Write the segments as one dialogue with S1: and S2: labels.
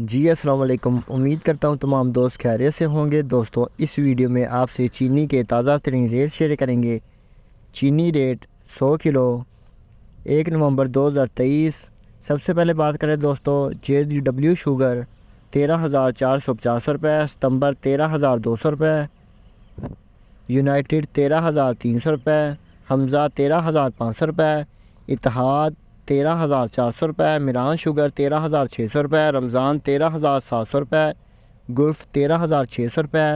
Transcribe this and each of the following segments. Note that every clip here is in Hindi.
S1: जी असलकम उम्मीद करता हूँ तमाम दोस्त खैरियत से होंगे दोस्तों इस वीडियो में आपसे चीनी के ताज़ा तरीन रेट शेयर करेंगे चीनी रेट 100 किलो एक नवंबर 2023 सबसे पहले बात करें दोस्तों जे डब्ल्यू शुगर तेरह हज़ार चार सौ पचास रुपये सितम्बर तेरह हज़ार दो सौ रुपये यूनाइटेड तेरह हज़ार तीन सौ रुपये हमज़ा तेरह हज़ार पाँच सौ रुपये इतिहाद तेरह हज़ार चार सौ रुपये मिरान शुगर तेरह हज़ार छः सौ रुपये रमज़ान तेरह हज़ार सात सौ रुपये गुल्फ तेरह हज़ार छः सौ रुपये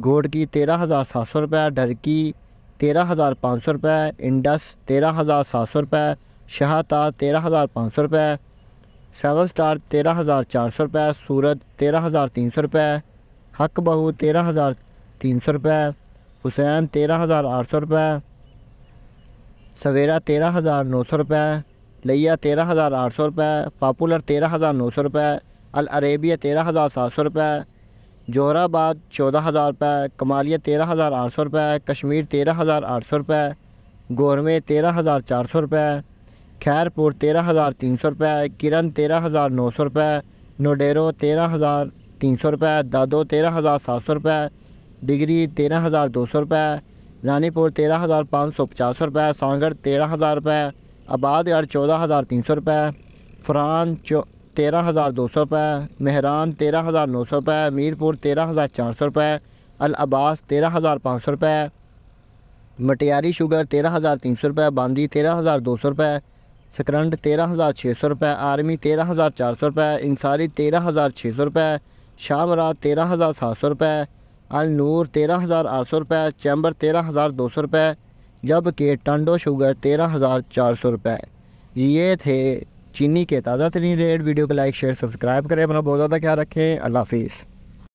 S1: घोटकी तेरह हज़ार सात सौ रुपये ढरकी तेरह हज़ार पाँच सौ रुपये इंडस तेरह हज़ार सात सौ रुपये शाहतार तेरह हज़ार पाँच सौ रुपये सेवन स्टार तेरह हज़ार चार सौ रुपये सूरत तेरह हज़ार तीन सौ रुपये हक बहू तेरह हज़ार तीन सौ रुपये हुसैन तेरह हज़ार आठ सौ रुपये सवेरा तेरह हज़ार नौ सौ रुपये लिया तेरह हज़ार आठ सौ रुपये पापुलर तेरह हज़ार नौ सौ रुपये अल अरेबिया तेरह हज़ार सात सौ रुपये जोहराबाद चौदह हज़ार रुपये कमालिया तेरह हज़ार आठ सौ रुपये कश्मीर तेरह हज़ार आठ सौ रुपये गोरमे तेरह हज़ार चार सौ रुपये खैरपुर तेरह हज़ार तीन सौ रुपये किरण तेरह हज़ार नौ सौ रुपये नोडेरो तेरह हज़ार तीन सौ रुपये दादो तेरह हज़ार सात सौ रुपये डिग्री तेरह हज़ार दो सौ रुपये रानीपुर तेरह हज़ार पाँच सौ पचास रुपए सांगड़ तेरह हज़ार रुपये आबाद यार चौदह हज़ार तीन सौ रुपये फरहान चौ तेरह हज़ार दो सौ रुपये मेहरान तेरह हज़ार नौ सौ रुपये मीरपुर तेरह हज़ार चार सौ रुपये अलआबास तेरह हज़ार पाँच सौ रुपये मटियारी शुगर तेरह हज़ार तीन सौ रुपये बांदी तेरह हज़ार दो सौ रुपये सकरंड तेरह हज़ार छः सौ रुपये आर्मी तेरह हज़ार चार सौ रुपये इंसारी तेरह हज़ार छः सौ रुपये शाहमरा तेरह हज़ार सात सौ रुपये नूर तेरह हज़ार आठ सौ रुपये चैम्बर तेरह हज़ार दो सौ रुपये जबकि टंडो शुगर तेरह हज़ार चार सौ रुपये ये थे चीनी के ताज़ा तरीन रेट वीडियो को लाइक शेयर सब्सक्राइब करें अपना बहुत ज़्यादा ख्याल रखें अल्लाह हाफिज़